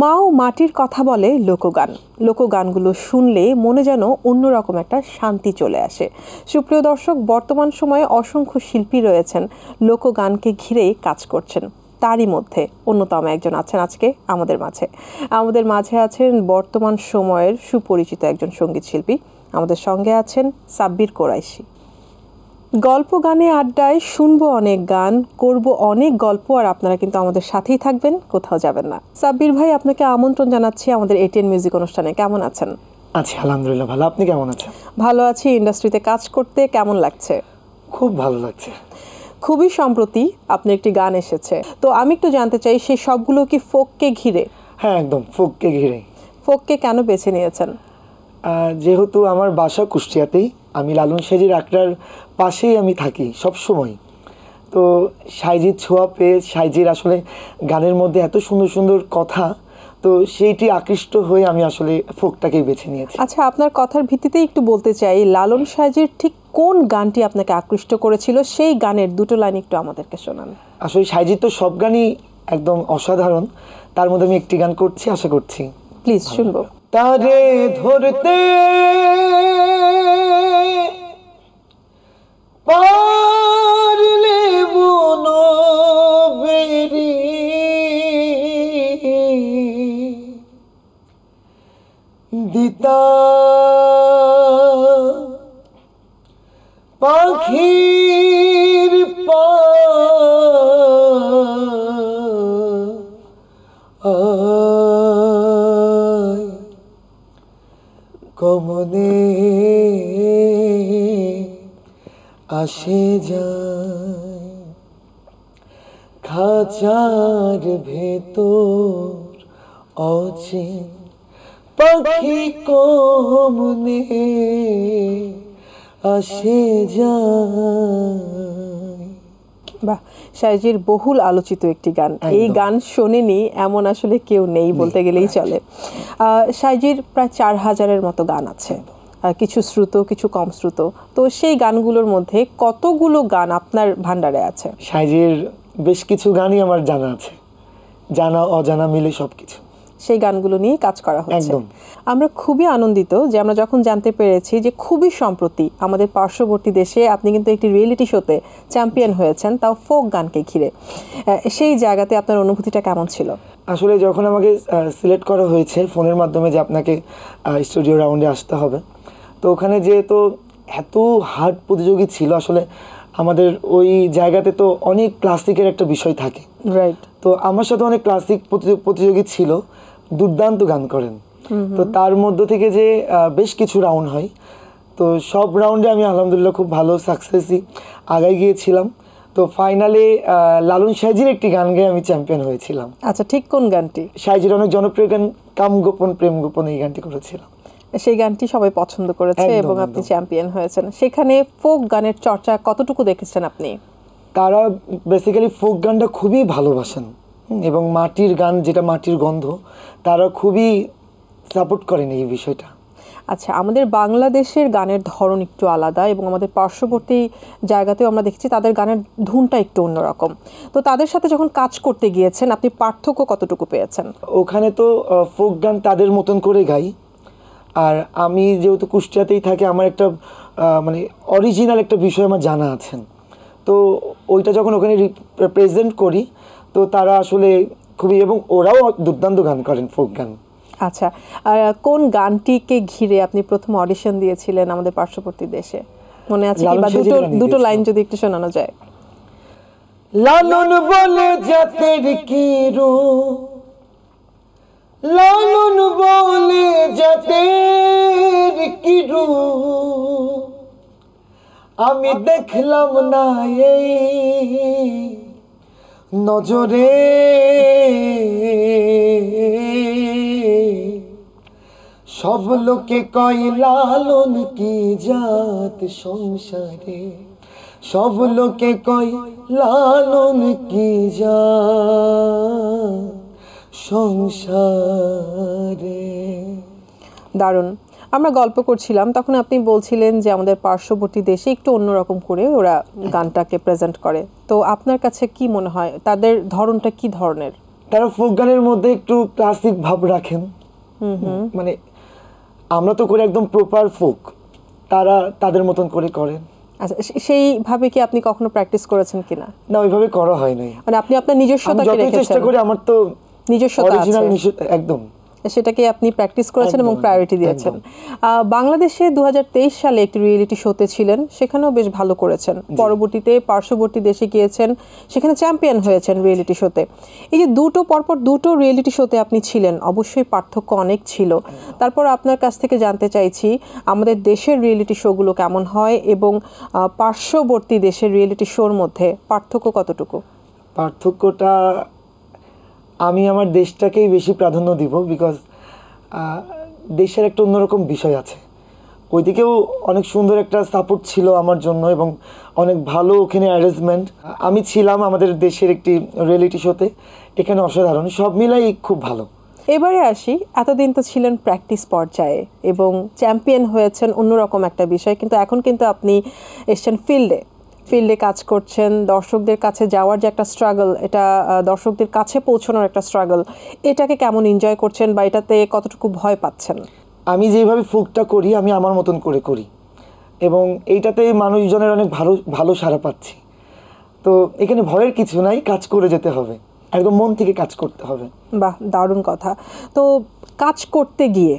মাও মাটির কথা বলে লোকগান লোকগানগুলো শুনলে মনে যেন অন্যরকম একটা শান্তি চলে আসে সুপ্রিয় দর্শক বর্তমান সময়ে অসংখ্য শিল্পী রয়েছেন লোকগানকে ঘিরেই কাজ করছেন তারই মধ্যে অন্যতম একজন আছেন আজকে আমাদের মাঝে আমাদের মাঝে আছেন বর্তমান সময়ের সুপরিচিত একজন সঙ্গীত শিল্পী আমাদের সঙ্গে আছেন সাব্বির কোরাইশি গল্প গানে আড্ডায় শুনবো অনেক গান করব অনেক গল্প আর আপনারা কিন্তু আমাদের সাথেই থাকবেন কোথাও যাবেন না সাব্বির ভাই আপনাকে আমন্ত্রণ জানাচ্ছি আমাদের এটিএন মিউজিক অনুষ্ঠানে কেমন আছেন আছি আলহামদুলিল্লাহ ভালো আপনি কেমন আছেন ভালো আছি ইন্ডাস্ট্রিতে কাজ করতে কেমন লাগছে খুব ভালো লাগছে খুবই সম্প্রতি আপনার একটি গান এসেছে তো আমি একটু জানতে চাই সেই সবগুলো কি ফোককে ঘিরে হ্যাঁ একদম ফোককে ঘিরে ফোককে কেন বেছে নিয়েছেন যেহেতু আমার বাসা কুষ্টিয়াতেই আমি লালন সাইজির আখড়ার পাশেই আমি থাকি সব সময় তো সাইজির ছোঁয়া পেয়ে সাইজির আসলে গানের মধ্যে এত সুন্দর সুন্দর কথা তো সেইটি আকৃষ্ট হয়ে আমি আসলে ফোকটাকেই বেছে নিয়েছি আচ্ছা আপনার কথার ভিত্তিতে একটু বলতে চাই লালন সাইজির ঠিক কোন গানটি আপনাকে আকৃষ্ট করেছিল সেই গানের দুটো লাইন একটু আমাদেরকে শোনান আসলে সাইজির তো সব গানই একদম অসাধারণ তার মধ্যে আমি একটি গান করছি আশা করছি প্লিজ শুনবো তারে ধরতে পারলে বনো বেরি দিতা পাখির পা কমনে আসে যায় খাঁচার ভেতর অচিন পাখি কমনে আসে যায় বাহ সাইজির বহুল আলোচিত একটি গান এই গান শোনেনি এমন আসলে কেউ নেই বলতে গেলেই চলে সাইজির প্রায় চার হাজারের মতো গান আছে কিছু শ্রুত কিছু কম শ্রুত তো সেই গানগুলোর মধ্যে কতগুলো গান আপনার ভান্ডারে আছে সাইজের বেশ কিছু গানই আমার জানা আছে জানা অজানা মিলে সব কিছু সেই গানগুলো নিয়ে কাজ করা হচ্ছে আমরা খুবই আনন্দিত যে আমরা যখন জানতে পেরেছি যে খুবই সম্প্রতি আমাদের পার্শ্ববর্তী দেশে আপনি কিন্তু একটি রিয়েলিটি শোতে চ্যাম্পিয়ন হয়েছেন তাও ফোক গানকে ঘিরে সেই জায়গাতে আপনার অনুভূতিটা কেমন ছিল আসলে যখন আমাকে সিলেক্ট করা হয়েছে ফোনের মাধ্যমে যে আপনাকে স্টুডিও রাউন্ডে আসতে হবে তো ওখানে যেহেতু এত হার্ড প্রতিযোগী ছিল আসলে আমাদের ওই জায়গাতে তো অনেক ক্লাসিকের একটা বিষয় থাকে রাইট তো আমার সাথে অনেক ক্লাসিক প্রতিযোগী ছিল দুর্দান্ত গান করেন তো তার মধ্য থেকে যে বেশ কিছু রাউন্ড হয় তো সব রাউন্ডে আমি আলহামদুলিল্লাহ খুব ভালো সাকসেসই আগায় গিয়েছিলাম তো ফাইনালে লালন সাইজির একটি গান গেয়ে আমি চ্যাম্পিয়ন হয়েছিলাম আচ্ছা ঠিক কোন গানটি সাইজির অনেক জনপ্রিয় গান কাম গোপন প্রেম গোপন এই গানটি করেছিলাম সেই গানটি সবাই পছন্দ করেছে এবং আপনি চ্যাম্পিয়ন হয়েছেন সেখানে ফোক গানের চর্চা কতটুকু দেখেছেন আপনি তারা বেসিক্যালি ফোক গানটা খুবই ভালোবাসেন এবং মাটির গান যেটা মাটির গন্ধ তারা খুবই সাপোর্ট করেন এই বিষয়টা আচ্ছা আমাদের বাংলাদেশের গানের ধরন একটু আলাদা এবং আমাদের পার্শ্ববর্তী জায়গাতেও আমরা দেখছি তাদের গানের ধুনটা একটু অন্যরকম তো তাদের সাথে যখন কাজ করতে গিয়েছেন আপনি পার্থক্য কতটুকু পেয়েছেন ওখানে তো ফোক গান তাদের মতন করে গাই আর আমি যেহেতু কুষ্টিয়াতেই থাকি আমার একটা মানে অরিজিনাল একটা বিষয় আমার জানা আছেন তো ওইটা যখন ওখানে প্রেজেন্ট করি তো তারা আসলে খুবই এবং ওরাও দুর্দান্ত গান করেন ফোক গান আচ্ছা আর কোন গানটিকে ঘিরে আপনি প্রথম অডিশন দিয়েছিলেন আমাদের পার্শ্ববর্তী দেশে মনে আছে কিংবা দুটো দুটো লাইন যদি একটু শোনানো যায় লালন বলে জাতের কি রূপ লালন বল আমি দেখলাম না এই নজরে সব লোকে কয় লালন কি জাত সংসারে সব লোকে কয় লালন কি জাত সংসারে দারুণ আমরা গল্প করছিলাম তখন আপনি বলছিলেন যে আমাদের পার্শ্ববর্তী দেশে একটু অন্যরকম করে ওরা গানটাকে প্রেজেন্ট করে তো আপনার কাছে কি মনে হয় তাদের ধরনটা কি ধরনের তারা ফোক গানের মধ্যে একটু ক্লাসিক ভাব রাখেন মানে আমরা তো করে একদম প্রপার ফোক তারা তাদের মতন করে করেন আচ্ছা সেইভাবে কি আপনি কখনো প্র্যাকটিস করেছেন কিনা না ওইভাবে করা হয় নাই মানে আপনি আপনার নিজস্বতাকে রেখেছেন চেষ্টা করি আমার তো নিজস্বতা আছে একদম সেটাকে আপনি প্র্যাকটিস করেছেন এবং প্রায়োরিটি দিয়েছেন বাংলাদেশে দু সালে একটি রিয়েলিটি শোতে ছিলেন সেখানেও বেশ ভালো করেছেন পরবর্তীতে পার্শ্ববর্তী দেশে গিয়েছেন সেখানে চ্যাম্পিয়ন হয়েছেন রিয়েলিটি শোতে এই যে দুটো পরপর দুটো রিয়েলিটি শোতে আপনি ছিলেন অবশ্যই পার্থক্য অনেক ছিল তারপর আপনার কাছ থেকে জানতে চাইছি আমাদের দেশের রিয়েলিটি শোগুলো কেমন হয় এবং পার্শ্ববর্তী দেশের রিয়েলিটি শোর মধ্যে পার্থক্য কতটুকু পার্থক্যটা আমি আমার দেশটাকেই বেশি প্রাধান্য দিব বিকজ দেশের একটা অন্যরকম বিষয় আছে ওইদিকেও অনেক সুন্দর একটা সাপোর্ট ছিল আমার জন্য এবং অনেক ভালো ওখানে অ্যারেঞ্জমেন্ট আমি ছিলাম আমাদের দেশের একটি রিয়েলিটি শোতে এখানে অসাধারণ সব মিলাই খুব ভালো এবারে আসি এতদিন তো ছিলেন প্র্যাকটিস পর্যায়ে এবং চ্যাম্পিয়ন হয়েছেন অন্যরকম একটা বিষয় কিন্তু এখন কিন্তু আপনি এসছেন ফিল্ডে ফিল্ডে কাজ করছেন দর্শকদের কাছে যাওয়ার যে একটা স্ট্রাগল এটা দর্শকদের কাছে পৌঁছানোর একটা স্ট্রাগল এটাকে কেমন এনজয় করছেন বা এটাতে কতটুকু ভয় পাচ্ছেন আমি যেভাবে ফুকটা করি আমি আমার মতন করে করি এবং এইটাতে মানুষজনের অনেক ভালো ভালো সাড়া পাচ্ছি তো এখানে ভয়ের কিছু নাই কাজ করে যেতে হবে একদম মন থেকে কাজ করতে হবে বাহ দারুণ কথা তো কাজ করতে গিয়ে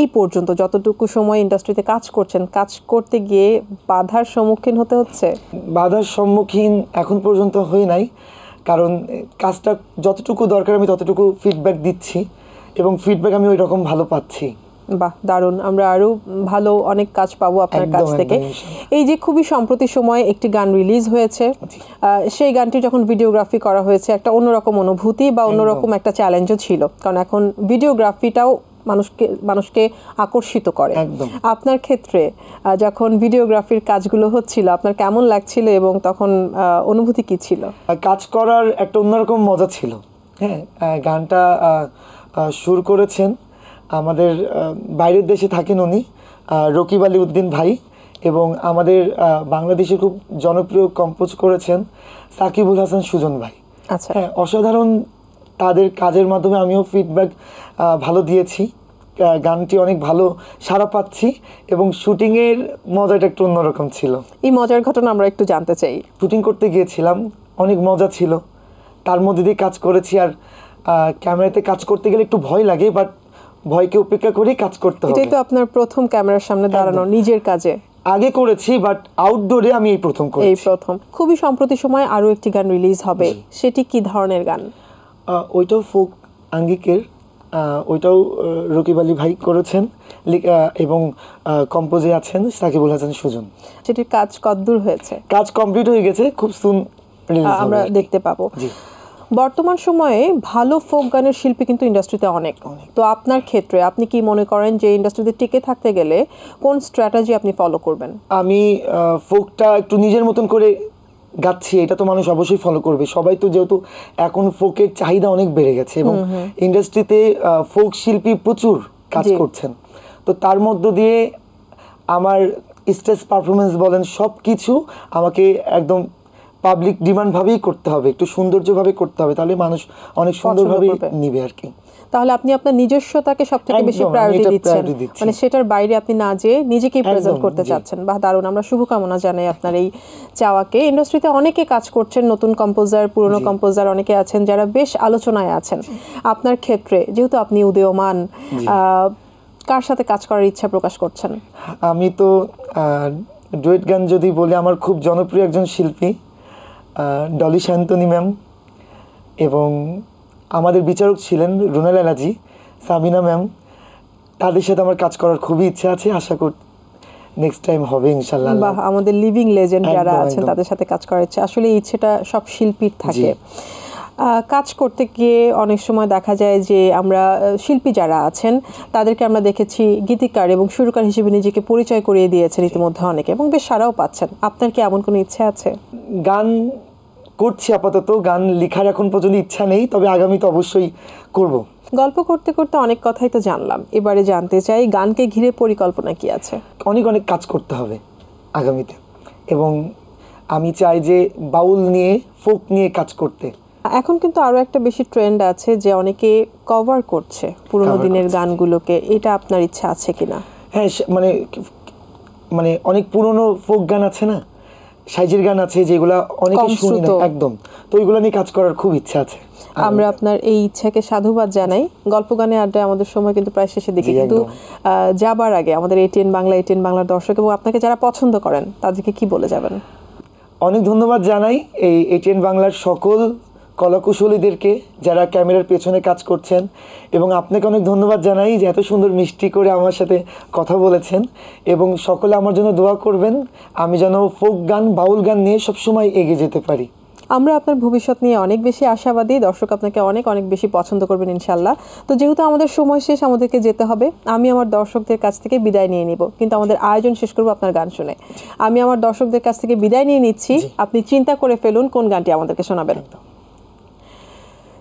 এই পর্যন্ত যতটুকু সময় ইন্ডাস্ট্রিতে কাজ করছেন কাজ করতে গিয়ে বাধার সম্মুখীন হতে হচ্ছে বাধার সম্মুখীন এখন পর্যন্ত হই নাই কারণ কাজটা যতটুকু দরকার আমি ততটুকু ফিডব্যাক দিচ্ছি এবং ফিডব্যাক আমি ওই রকম ভালো পাচ্ছি বাহ দারুণ আমরা আরও ভালো অনেক কাজ পাবো আপনার কাছ থেকে এই যে খুবই সম্প্রতি সময়ে একটি গান রিলিজ হয়েছে সেই গানটি যখন ভিডিওগ্রাফি করা হয়েছে একটা অন্যরকম অনুভূতি বা অন্যরকম একটা চ্যালেঞ্জও ছিল কারণ এখন ভিডিওগ্রাফিটাও মানুষকে মানুষকে আকর্ষিত করে আপনার ক্ষেত্রে যখন ভিডিওগ্রাফির কাজগুলো হচ্ছিল আপনার কেমন লাগছিল এবং তখন অনুভূতি কি ছিল কাজ করার একটা অন্যরকম মজা ছিল হ্যাঁ গানটা সুর করেছেন আমাদের বাইরের দেশে থাকেন উনি রকিব আলী উদ্দিন ভাই এবং আমাদের বাংলাদেশে খুব জনপ্রিয় কম্পোজ করেছেন সাকিবুল হাসান সুজন ভাই আচ্ছা হ্যাঁ অসাধারণ তাদের কাজের মাধ্যমে আমিও ফিডব্যাক ভালো দিয়েছি গানটি অনেক ভালো সারা পাচ্ছি এবং শুটিংয়ের মজাটা একটু অন্যরকম ছিল এই মজার ঘটনা আমরা একটু জানতে চাই শুটিং করতে গিয়েছিলাম অনেক মজা ছিল তার মধ্যে দিয়ে কাজ করেছি আর ক্যামেরাতে কাজ করতে গেলে একটু ভয় লাগে বাট ভয়কে উপেক্ষা করেই কাজ করতে হবে তো আপনার প্রথম ক্যামেরার সামনে দাঁড়ানো নিজের কাজে আগে করেছি বাট আউটডোরে আমি এই প্রথম করেছি এই প্রথম খুবই সম্প্রতি সময় আরও একটি গান রিলিজ হবে সেটি কি ধরনের গান ওইটাও ফোক আঙ্গিকের ওইটাও রকিব আলী ভাই করেছেন এবং কম্পোজে আছেন সাকিবুল হাসান সুজন সেটির কাজ কতদূর হয়েছে কাজ কমপ্লিট হয়ে গেছে খুব সুন আমরা দেখতে পাবো বর্তমান সময়ে ভালো ফোক গানের শিল্পী কিন্তু ইন্ডাস্ট্রিতে অনেক তো আপনার ক্ষেত্রে আপনি কি মনে করেন যে ইন্ডাস্ট্রিতে টিকে থাকতে গেলে কোন স্ট্র্যাটেজি আপনি ফলো করবেন আমি ফোকটা একটু নিজের মতন করে গাচ্ছি এটা তো মানুষ অবশ্যই ফলো করবে সবাই তো যেহেতু এখন ফোকের চাহিদা অনেক বেড়ে গেছে এবং ইন্ডাস্ট্রিতে ফোক শিল্পী প্রচুর কাজ করছেন তো তার মধ্য দিয়ে আমার স্টেজ পারফরমেন্স বলেন সব কিছু আমাকে একদম পাবলিক ডিমান্ডভাবেই করতে হবে একটু সৌন্দর্যভাবে করতে হবে তাহলে মানুষ অনেক সুন্দরভাবে নিবে আর কি তাহলে আপনি আপনার নিজস্বতাকে সব থেকে বেশি প্রায়োরিটি দিচ্ছেন মানে সেটার বাইরে আপনি না যেয়ে নিজেকে প্রেজেন্ট করতে চাচ্ছেন বা দারুণ আমরা শুভকামনা জানাই আপনার এই চাওয়াকে ইন্ডাস্ট্রিতে অনেকে কাজ করছেন নতুন কম্পোজার পুরনো কম্পোজার অনেকে আছেন যারা বেশ আলোচনায় আছেন আপনার ক্ষেত্রে যেহেতু আপনি উদীয়মান কার সাথে কাজ করার ইচ্ছা প্রকাশ করছেন আমি তো ডুয়েট গান যদি বলি আমার খুব জনপ্রিয় একজন শিল্পী ডলি শান্তনী ম্যাম এবং আমাদের বিচারক ছিলেন রুনাল এলাজি সাবিনা ম্যাম তাদের সাথে আমার কাজ করার খুবই ইচ্ছা আছে আশা করি নেক্সট টাইম হবে ইনশাল্লাহ বাহ আমাদের লিভিং লেজেন্ড যারা আছেন তাদের সাথে কাজ করার ইচ্ছে আসলে ইচ্ছেটা সব শিল্পীর থাকে কাজ করতে গিয়ে অনেক সময় দেখা যায় যে আমরা শিল্পী যারা আছেন তাদেরকে আমরা দেখেছি গীতিকার এবং সুরকার হিসেবে নিজেকে পরিচয় করিয়ে দিয়েছেন ইতিমধ্যে অনেকে এবং বেশ সারাও পাচ্ছেন আপনার কি এমন কোনো ইচ্ছে আছে গান করছি আপাতত গান লেখার এখন পর্যন্ত ইচ্ছা নেই তবে আগামীতে অবশ্যই করব গল্প করতে করতে অনেক কথাই তো জানলাম এবারে জানতে চাই গানকে ঘিরে পরিকল্পনা কি আছে অনেক অনেক কাজ করতে হবে আগামীতে এবং আমি চাই যে বাউল নিয়ে ফোক নিয়ে কাজ করতে এখন কিন্তু আরও একটা বেশি ট্রেন্ড আছে যে অনেকে কভার করছে পুরোনো দিনের গানগুলোকে এটা আপনার ইচ্ছা আছে কিনা হ্যাঁ মানে মানে অনেক পুরনো ফোক গান আছে না সাইজের গান আছে যেগুলো অনেক শুনি না একদম তো ওইগুলো নিয়ে কাজ করার খুব ইচ্ছা আছে আমরা আপনার এই ইচ্ছাকে সাধুবাদ জানাই গল্প গানে আড্ডায় আমাদের সময় কিন্তু প্রায় শেষের দিকে কিন্তু যাবার আগে আমাদের এটিএন বাংলা এটিএন বাংলার দর্শক এবং আপনাকে যারা পছন্দ করেন তাদেরকে কি বলে যাবেন অনেক ধন্যবাদ জানাই এই এটিএন বাংলার সকল কলাকুশলীদেরকে যারা ক্যামেরার পেছনে কাজ করছেন এবং আপনাকে অনেক ধন্যবাদ জানাই যে এত সুন্দর মিষ্টি করে আমার সাথে কথা বলেছেন এবং সকলে আমার জন্য দোয়া করবেন আমি যেন ফোক গান বাউল গান নিয়ে সবসময় এগিয়ে যেতে পারি আমরা আপনার ভবিষ্যৎ নিয়ে অনেক বেশি আশাবাদী দর্শক আপনাকে অনেক অনেক বেশি পছন্দ করবেন ইনশাল্লাহ তো যেহেতু আমাদের সময় শেষ আমাদেরকে যেতে হবে আমি আমার দর্শকদের কাছ থেকে বিদায় নিয়ে নিব কিন্তু আমাদের আয়োজন শেষ করবো আপনার গান শুনে আমি আমার দর্শকদের কাছ থেকে বিদায় নিয়ে নিচ্ছি আপনি চিন্তা করে ফেলুন কোন গানটি আমাদেরকে শোনাবেন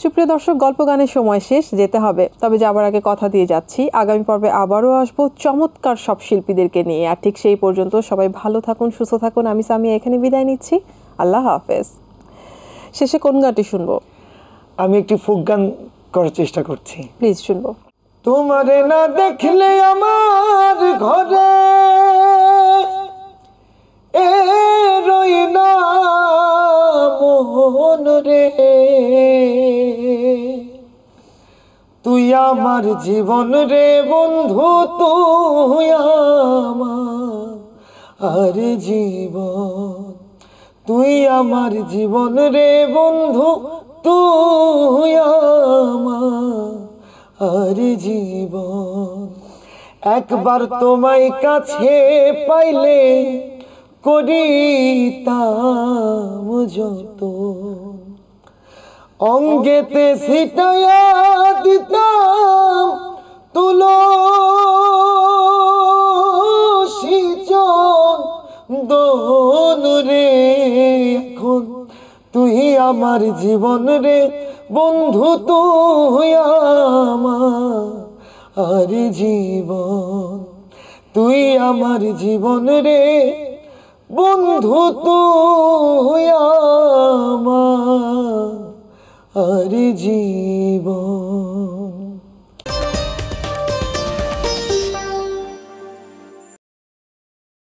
সুপ্রিয় দর্শক গল্প গানের সময় শেষ যেতে হবে তবে যাবার আগে কথা দিয়ে যাচ্ছি আগামী পর্বে আবারও আসব চমৎকার সব শিল্পীদেরকে নিয়ে আর ঠিক সেই পর্যন্ত সবাই ভালো থাকুন সুস্থ থাকুন আমি সামিয়া এখানে বিদায় নিচ্ছি আল্লাহ হাফেজ শেষে কোন গানটি শুনবো আমি একটি ফোক গান করার চেষ্টা করছি প্লিজ শুনবো তোমারে না দেখলে আমার ঘরে এ রইনা আমার জীবন রে বন্ধু তুই আমার আর জীবন তুই আমার জীবন রে বন্ধু তুই আমার আর জীবন একবার তোমায় কাছে পাইলে করিতাম যত অঙ্গেতে সিটায়া দিতাম তুলো সিজন দোন রে এখন তুই আমার জীবন রে বন্ধু তুই আমার আর জীবন তুই আমার জীবন রে বন্ধু তুই আমার আর জীবন